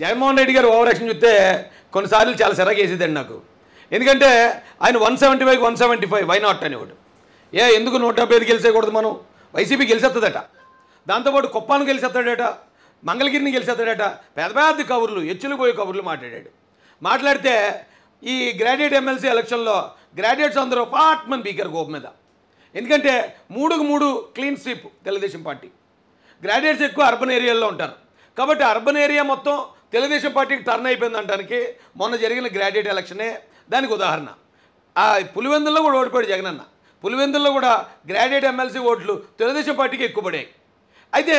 జగన్మోహన్ రెడ్డి గారు over action చూస్తే కొన్నిసార్లు చాలా సిరగా వేసేదండి నాకు ఎందుకంటే ఆయన one seventy five one seventy five why not ఒకటి ఏ ఎందుకు నూట డెబ్బై ఐదు గెలిచేయకూడదు మనం వైసీపీ గెలిచేస్తుందట దాంతోపాటు కుప్పాను గెలిచేస్తాడట మంగళగిరిని గెలిచేస్తాడట పెద్ద పెద్ద కబుర్లు ఎచ్చులు పోయే కబుర్లు మాట్లాడాడు మాట్లాడితే ఈ గ్రాడ్యుయేట్ ఎమ్మెల్సీ ఎలక్షన్లో గ్రాడ్యుయేట్స్ అందరూ పాట్మన్ బీకర్ గోపు మీద ఎందుకంటే మూడుకు మూడు clean sweep Telugu Desam party graduates ఎక్కువ అర్బన్ ఏరియాల్లో ఉంటారు కాబట్టి అర్బన్ ఏరియా మొత్తం తెలుగుదేశం పార్టీకి టర్న్ అయిపోయింది అంటానికి మొన్న జరిగిన గ్రాడ్యుయేట్ ఎలక్షనే దానికి ఉదాహరణ ఆ పులివెందుల్లో కూడా ఓడిపోయాడు జగనన్న పులివెందుల్లో కూడా గ్రాడ్యుయేట్ ఎమ్మెల్సీ ఓట్లు తెలుగుదేశం పార్టీకి ఎక్కువ పడాయి అయితే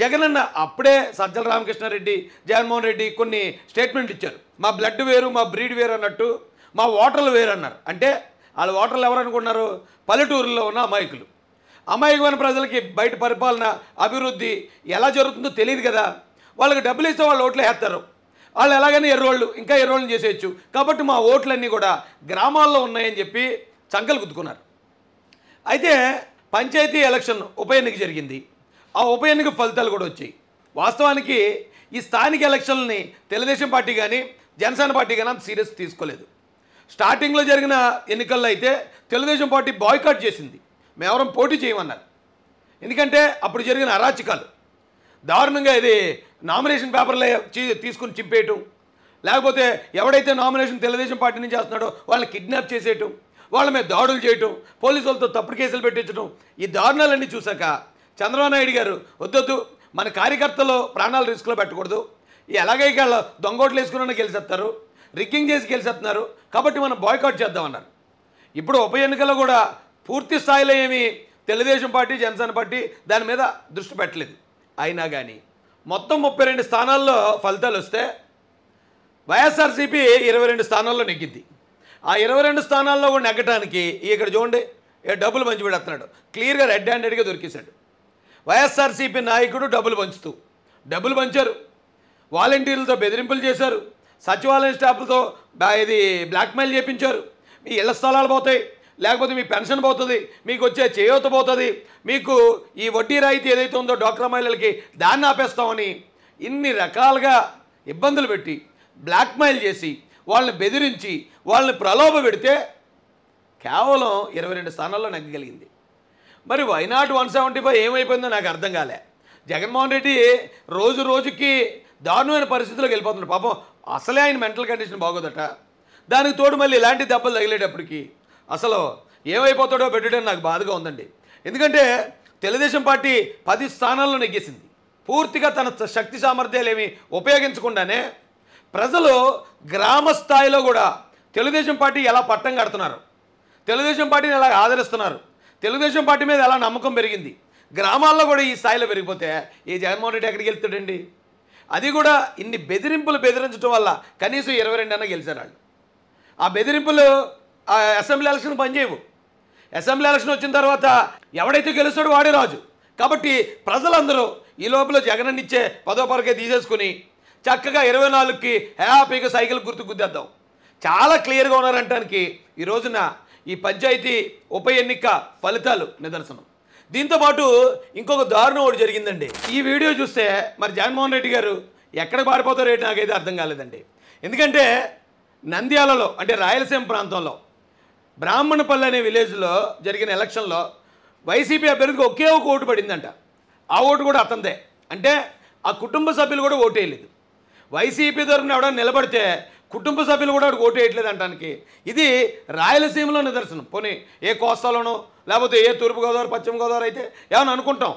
జగనన్న అప్పుడే సజ్జల రామకృష్ణారెడ్డి జగన్మోహన్ రెడ్డి కొన్ని స్టేట్మెంట్ ఇచ్చారు మా బ్లడ్ వేరు మా బ్రీడ్ వేరు అన్నట్టు మా ఓటర్లు వేరు అన్నారు అంటే వాళ్ళ ఓటర్లు ఎవరనుకున్నారు పల్లెటూరులో ఉన్న అమాయకులు అమాయకమైన ప్రజలకి బయట పరిపాలన అభివృద్ధి ఎలా జరుగుతుందో తెలియదు కదా వాళ్ళకి డబ్బులు ఇస్తే వాళ్ళు ఓట్లు వేస్తారు వాళ్ళు ఎలాగైనా ఎర్రోళ్ళు ఇంకా ఎర్రోళ్ళు చేసేయచ్చు కాబట్టి మా ఓట్లన్నీ కూడా గ్రామాల్లో ఉన్నాయని చెప్పి చంకలు గుద్దుకున్నారు అయితే పంచాయతీ ఎలక్షన్ ఉప ఎన్నిక జరిగింది ఆ ఉప ఎన్నిక ఫలితాలు కూడా వచ్చాయి వాస్తవానికి ఈ స్థానిక ఎలక్షన్ని తెలుగుదేశం పార్టీ కానీ జనసేన పార్టీ కానీ అంత సీరియస్ తీసుకోలేదు స్టార్టింగ్లో జరిగిన ఎన్నికల్లో అయితే తెలుగుదేశం పార్టీ బాయ్కాట్ చేసింది మేమెవరం పోటీ చేయమన్నారు ఎందుకంటే అప్పుడు జరిగిన అరాచకాలు దారుణంగా ఇది నామినేషన్ పేపర్లే తీసుకుని చింపేయటం లేకపోతే ఎవడైతే నామినేషన్ తెలుగుదేశం పార్టీ నుంచి చేస్తున్నాడో వాళ్ళని కిడ్నాప్ చేసేయటం వాళ్ళ మీద దాడులు చేయటం పోలీసు వాళ్ళతో తప్పుడు కేసులు పెట్టించడం ఈ దారుణాలన్నీ చూశాక చంద్రబాబు నాయుడు గారు వద్దొద్దు మన కార్యకర్తలు ప్రాణాలు రిస్క్లో పెట్టకూడదు ఎలాగే వీళ్ళు దొంగోట్లు వేసుకున్న గెలిచేస్తారు రిగ్గింగ్ చేసి గెలిచేస్తున్నారు కాబట్టి మనం బాయ్కాట్ చేద్దామన్నారు ఇప్పుడు ఉప ఎన్నికల్లో కూడా పూర్తి స్థాయిలో ఏమి తెలుగుదేశం పార్టీ జనసేన పార్టీ దాని మీద దృష్టి పెట్టలేదు అయినా కానీ మొత్తం ముప్పై రెండు స్థానాల్లో ఫలితాలు వస్తే వైఎస్ఆర్సీపీ ఇరవై రెండు స్థానాల్లో నెగ్గింది ఆ ఇరవై రెండు స్థానాల్లో కూడా నెగ్గటానికి ఇక్కడ చూడండి డబ్బులు పంచి పెడుతున్నాడు క్లియర్గా రెడ్ హ్యాండెడ్గా దొరికేశాడు వైఎస్ఆర్సీపీ నాయకుడు డబ్బులు పంచుతూ డబ్బులు పంచారు వాలంటీర్లతో బెదిరింపులు చేశారు సచివాలయం స్టాఫ్తో ఇది బ్లాక్మెయిల్ చేయించారు మీ ఇళ్ల స్థలాలు పోతాయి లేకపోతే మీ పెన్షన్ పోతుంది మీకు వచ్చే చేయూత పోతుంది మీకు ఈ వడ్డీ రాయితీ ఏదైతే ఉందో డ్వాక్రా మహిళలకి దాన్ని ఆపేస్తామని ఇన్ని రకాలుగా ఇబ్బందులు పెట్టి బ్లాక్మెయిల్ చేసి వాళ్ళని బెదిరించి వాళ్ళని ప్రలోభ పెడితే కేవలం ఇరవై రెండు స్థానాల్లో నగ్గగలిగింది మరి వైనాట్ వన్ సెవెంటీ ఫైవ్ ఏమైపోయిందో నాకు అర్థం కాలే జగన్మోహన్ రెడ్డి రోజు రోజుకి దారుణమైన పరిస్థితుల్లోకి వెళ్ళిపోతున్నాడు పాపం అసలే ఆయన మెంటల్ కండిషన్ బాగోదట దానికి తోడు మళ్ళీ ఇలాంటి దెబ్బలు తగిలేటప్పటికీ అసలు ఏమైపోతాడో పెట్టడం నాకు బాధగా ఉందండి ఎందుకంటే తెలుగుదేశం పార్టీ పది స్థానాల్లో నెగ్గేసింది పూర్తిగా తన శక్తి సామర్థ్యాలేమి ఉపయోగించకుండానే ప్రజలు గ్రామ స్థాయిలో కూడా తెలుగుదేశం పార్టీ ఎలా పట్టం కడుతున్నారు తెలుగుదేశం పార్టీని ఎలా ఆదరిస్తున్నారు తెలుగుదేశం పార్టీ మీద ఎలా నమ్మకం పెరిగింది గ్రామాల్లో కూడా ఈ స్థాయిలో పెరిగిపోతే ఈ జగన్మోహన్ రెడ్డి ఎక్కడికి వెళ్తాడండి అది కూడా ఇన్ని బెదిరింపులు బెదిరించడం వల్ల కనీసం ఇరవై రెండు అన్న గెలిచారు వాళ్ళు ఆ బెదిరింపులు అసెంబ్లీ ఎలక్షన్ పనిచేయవు అసెంబ్లీ ఎలక్షన్ వచ్చిన తర్వాత ఎవడైతే గెలుస్తాడో వాడే రాజు కాబట్టి ప్రజలందరూ ఈ లోపల జగనన్నిచ్చే పదో పరకే తీసేసుకుని చక్కగా ఇరవై నాలుగుకి హ్యాపీగా సైకిల్ గుర్తు గుద్దేద్దాం చాలా క్లియర్గా ఉన్నారంటానికి ఈ రోజున ఈ పంచాయతీ ఉప ఎన్నిక ఫలితాలు నిదర్శనం దీంతోపాటు ఇంకొక దారుణం ఒకటి జరిగిందండి ఈ వీడియో చూస్తే మరి జగన్మోహన్ రెడ్డి గారు ఎక్కడ పారిపోతారో నాకైతే అర్థం కాలేదండి ఎందుకంటే నంద్యాలలో అంటే రాయలసీమ ప్రాంతంలో బ్రాహ్మణపల్లి అనే విలేజ్లో జరిగిన ఎలక్షన్లో వైసీపీ అభ్యర్థికి ఒకే ఒక ఓటు పడిందంట ఆ ఓటు కూడా అతందే అంటే ఆ కుటుంబ సభ్యులు కూడా ఓటు వేయలేదు వైసీపీ తరఫున ఎవడో నిలబడితే కుటుంబ సభ్యులు కూడా వాడికి వేయట్లేదు అంటానికి ఇది రాయలసీమలో నిదర్శనం పోనీ ఏ కోస్తాలోనో లేకపోతే ఏ తూర్పుగోదావరి పశ్చిమ గోదావరి అయితే ఏమని అనుకుంటాం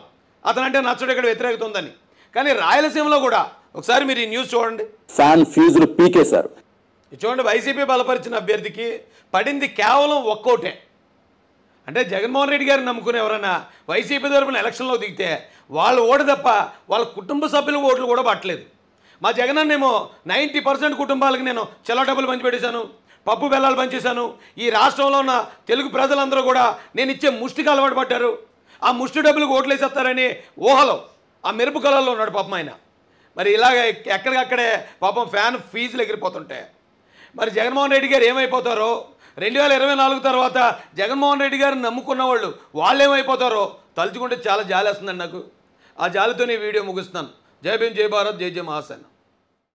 అతనంటే నచ్చడు ఇక్కడ వ్యతిరేకత ఉందని కానీ రాయలసీమలో కూడా ఒకసారి మీరు ఈ న్యూస్ చూడండి ఫ్యాన్ ఫీజులు పీకేశారు చూడండి వైసీపీ బలపరిచిన అభ్యర్థికి పడింది కేవలం ఒక్కోటే అంటే జగన్మోహన్ రెడ్డి గారిని నమ్ముకుని ఎవరైనా వైసీపీ తరపున ఎలక్షన్లో దిగితే వాళ్ళు ఓటు తప్ప వాళ్ళ కుటుంబ సభ్యులు ఓట్లు కూడా పట్టలేదు మా జగన్ అన్నేమో నైంటీ పర్సెంట్ కుటుంబాలకు నేను చెల్ల డబ్బులు పంచిపెట్టేశాను పప్పు బెల్లాలు పంచేశాను ఈ రాష్ట్రంలో ఉన్న తెలుగు ప్రజలందరూ కూడా నేను ఇచ్చే ముష్టికి అలవాటు పడ్డారు ఆ ముష్టి డబ్బులకు వేసేస్తారని ఊహలో ఆ మెరుపు కళల్లో ఉన్నాడు పాపం ఆయన మరి ఇలాగ ఎక్కడికక్కడే పాపం ఫ్యాన్ ఫీజులు ఎగిరిపోతుంటాయి మరి జగన్మోహన్ రెడ్డి గారు ఏమైపోతారో రెండు వేల ఇరవై నాలుగు తర్వాత జగన్మోహన్ రెడ్డి గారిని నమ్ముకున్న వాళ్ళు వాళ్ళు ఏమైపోతారో తలుచుకుంటే చాలా జాలి వస్తుందండి నాకు ఆ జాలితోనే వీడియో ముగిస్తున్నాను జయ భీమ్ జయ భారత్ జయ జయ మహాసేన